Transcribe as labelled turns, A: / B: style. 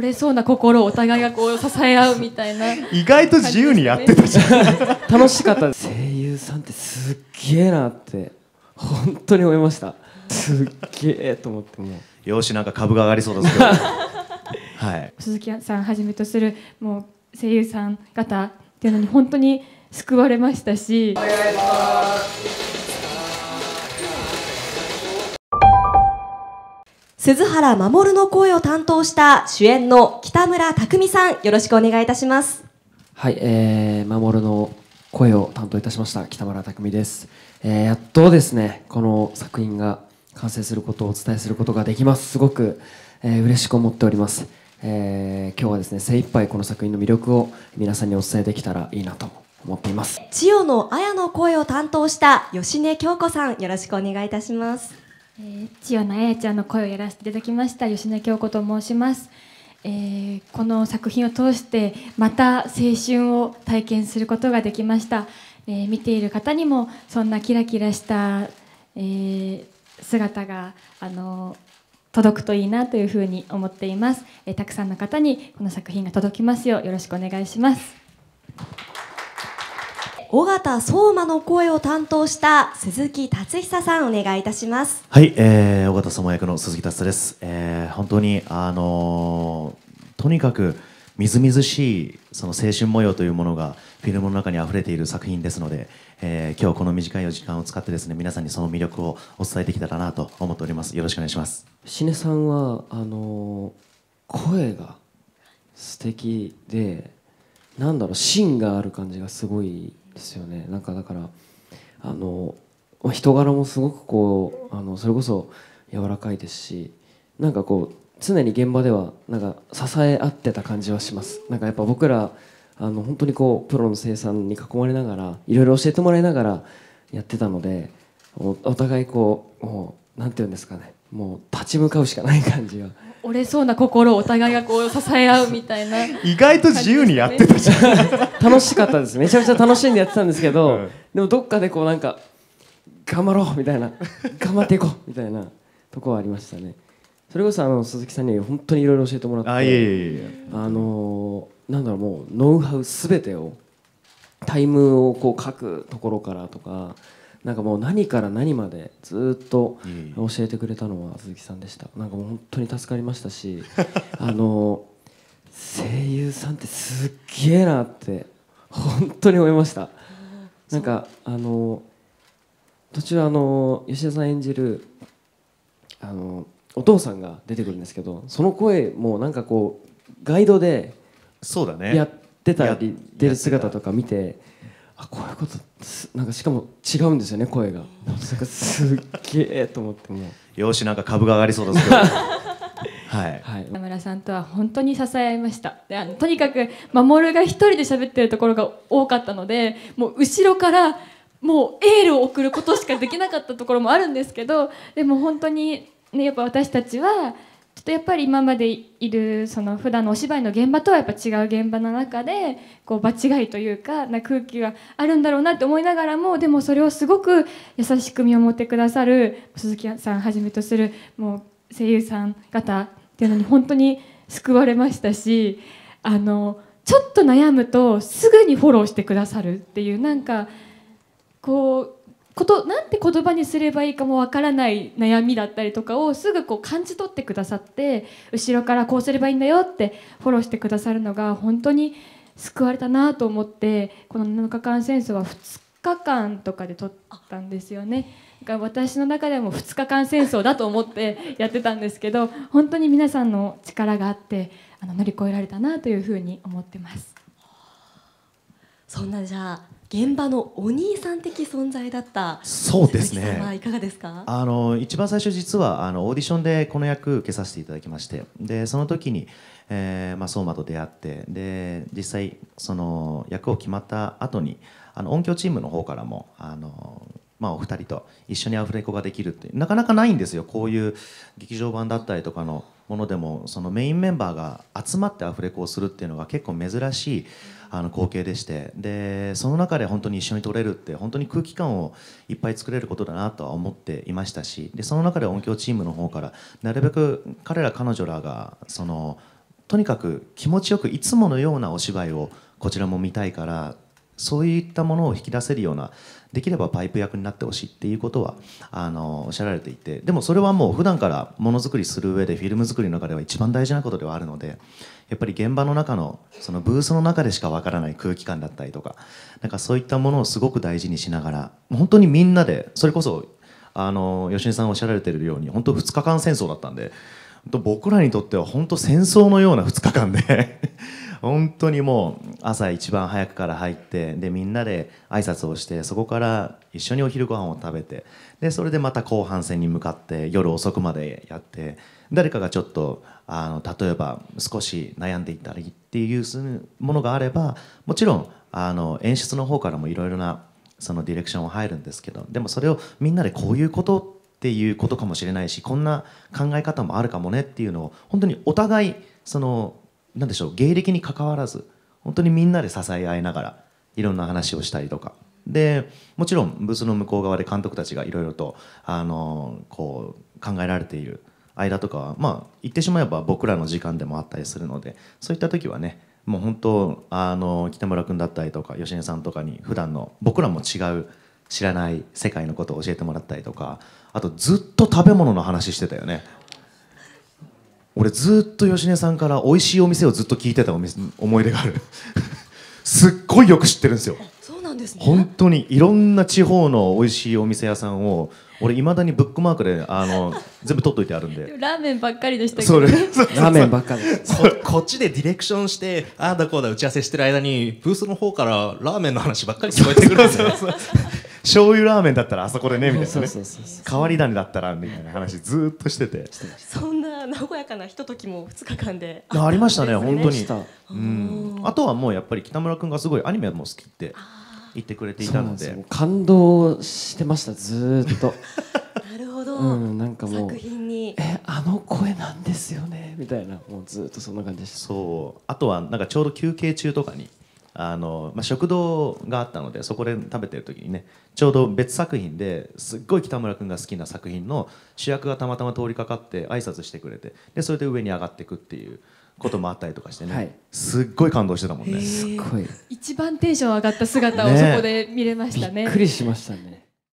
A: 折れそうな心をお互いがこう支え合うみたいな、ね、
B: 意外と自由にやってたじゃん楽しかった声優さんってすっげえなって本当に思いました
C: すっげえと思ってもよしなんか株が上がりそうですけど
B: は
C: い
A: 鈴木さんはじめとするもう声優さん方っていうのに本当に救われましたしお願いし
C: ます
A: 鈴原守の声を担当した主演の北村匠海さん、よろしくお願いいたします。
B: はい、えー、守の声を担当いたしました北村匠海です、えー、やっとですねこの作品が完成することをお伝えすることができますすごく、えー、嬉しく思っております、えー、今日はですね精一杯この作品の魅力を皆さんにお伝えできたらいいなと思っています
A: 千代の綾の声を担当した芳根京子さんよろしくお願いいたしますえー、千代の彩ちゃんの声をやらせていただきました吉野京子と申します、えー、この作品を通してまた青春を体験することができました、えー、見ている方にもそんなキラキラした、えー、姿があの届くといいなというふうに思っています、えたくさんの方にこの作品が届きますようよろしくお願いします尾形相馬の声を担当した鈴木達久さんお願いいたしま
C: すはい、えー、尾形相馬役の鈴木達です、えー、本当にあのー、とにかくみずみずしいその青春模様というものがフィルムの中に溢れている作品ですので、えー、今日この短い時間を使ってですね皆さんにその魅力をお伝えできたらなと思っておりますよろしくお願いします
B: シさんはあの声が素敵でなんだろう芯がある感じがすごいですよねなんかだからあの人柄もすごくこうあのそれこそ柔らかいですしなんかこう常に現場ではなんか支え合ってた感じはしますなんかやっぱ僕らあの本当にこうプロの生産に囲まれながらいろいろ教えてもらいながらやってたのでお互いこう何て言うんですかねもう立ち向かうしかない感じが。
A: 折れそうな心をお互いがこう支え合うみたいな、ね、意
B: 外と自由にやってたじゃん楽しかったですめちゃめちゃ楽しんでやってたんですけど、うん、でもどっかでこうなんか頑張ろうみたいな頑張っていこうみたいなとこはありましたねそれこそあの鈴木さんに本当にいろいろ教えてもらってあいえいえいえあのー、なんだろうもうノウハウすべてをタイムをこう書くところからとかなんかもう何から何までずっと教えてくれたのは鈴木さんでしたなんかもう本当に助かりましたし あの声優さんってすっげえなって本当に思いましたなんかあの途中あの吉田さん演じるあのお父さんが出てくるんですけどその声もなんかこうガイドでそうだねやってたり出る姿とか見てあこういうことなんかしかも違うんですよね声がなんかすっげえと思
C: ってもよしなんか株が上がりそうですけどはい、はい、
A: 田村さんとは本当に支え合いましたであのとにかく守が一人で喋ってるところが多かったのでもう後ろからもうエールを送ることしかできなかったところもあるんですけどでも本当に、ね、やっぱ私たちはちょっとやっぱり今までいるその普段のお芝居の現場とはやっぱ違う現場の中でこう場違いというかな空気があるんだろうなって思いながらもでもそれをすごく優しく見守ってくださる鈴木さんはじめとするもう声優さん方っていうのに本当に救われましたしあのちょっと悩むとすぐにフォローしてくださるっていうなんかこうことなんて言葉にすればいいかもわからない悩みだったりとかをすぐこう感じ取ってくださって後ろからこうすればいいんだよってフォローしてくださるのが本当に救われたなと思ってこの7日間戦争は2日間とかで撮ったんですよね。が私の中でも2日間戦争だと思ってやってたんですけど本当に皆さんの力があってあの乗り越えられたなというふうに思ってます。そんなじゃあ現場のお兄さん的存在だったそうですねいかがですか
C: あの一番最初実はあのオーディションでこの役受けさせていただきましてでその時に、えーまあ、相馬と出会ってで実際その役を決まった後にあの音響チームの方からもあのまあ、お二人と一緒にアフレコができるってなかなかないんですよこういう劇場版だったりとかのものでもそのメインメンバーが集まってアフレコをするっていうのが結構珍しいあの光景でしてでその中で本当に一緒に撮れるって本当に空気感をいっぱい作れることだなとは思っていましたしでその中で音響チームの方からなるべく彼ら彼女らがそのとにかく気持ちよくいつものようなお芝居をこちらも見たいからそういったものを引き出せるようなできればパイプ役になってほしいっていうことはあのおっしゃられていてでもそれはもう普段からものづくりする上でフィルム作りの中では一番大事なことではあるのでやっぱり現場の中のそのブースの中でしかわからない空気感だったりとかなんかそういったものをすごく大事にしながら本当にみんなでそれこそあの吉根さんおっしゃられてるように本当2日間戦争だったんで僕らにとっては本当戦争のような2日間で本当にもう朝一番早くから入ってでみんなで挨拶をしてそこから一緒にお昼ご飯を食べてでそれでまた後半戦に向かって夜遅くまでやって誰かがちょっとあの例えば少し悩んでいたりっていうものがあればもちろんあの演出の方からもいろいろなそのディレクションは入るんですけどでもそれをみんなでこういうことっていうことかもしれないしこんな考え方もあるかもねっていうのを本当にお互いその何でしょう芸歴にかかわらず本当にみんなで支え合いながらいろんな話をしたりとかでもちろんブースの向こう側で監督たちがいろいろとあのこう考えられている間とかはまあ言ってしまえば僕らの時間でもあったりするのでそういった時はねもう本当あの北村君だったりとか芳根さんとかに普段の僕らも違う知らない世界のことを教えてもらったりとかあとずっと食べ物の話してたよね。俺ずっと芳根さんから美味しいお店をずっと聞いてたお店思い出がある すっごいよく知ってるんですよ
A: そうなんで
B: す
C: ね本当にいろんな地方の美味しいお店屋さんを俺いまだにブックマークであの 全部取っといてあるんで
A: ラーメンばっかりでしたけど、それラーメンばっかり
C: こっちでディレクションしてああだこうだ打ち合わせしてる間にブースの方からラーメンの話ばっかり聞こえてくるんですよ醤油ラーメンだったらあそこでねみたいな変わり種だったらみたいな話ずっとしてて
A: そん和やかなひとときも2日間で
C: ありましたね、本当に、うん、あとはもうやっぱり北村君がすごいアニメも好きって言ってくれていたので
B: 感動してましたずっと なるほど、うん、なんかもう作品にえあの声なんですよね
C: みたいなもうずっとそんな感じでしたそうあとはなんかちょうど休憩中とかにあの、まあ、食堂があったのでそこで食べてる時にねちょうど別作品ですっごい北村君が好きな作品の主役がたまたま通りかかって挨拶してくれてでそれで上に上がっていくっていう。こともあったりとかしてね、はい、すっごい感動してたもんね。すごい。
A: 一番テンション上がった姿をそこで見れましたね。ねびっくり
C: しましたね。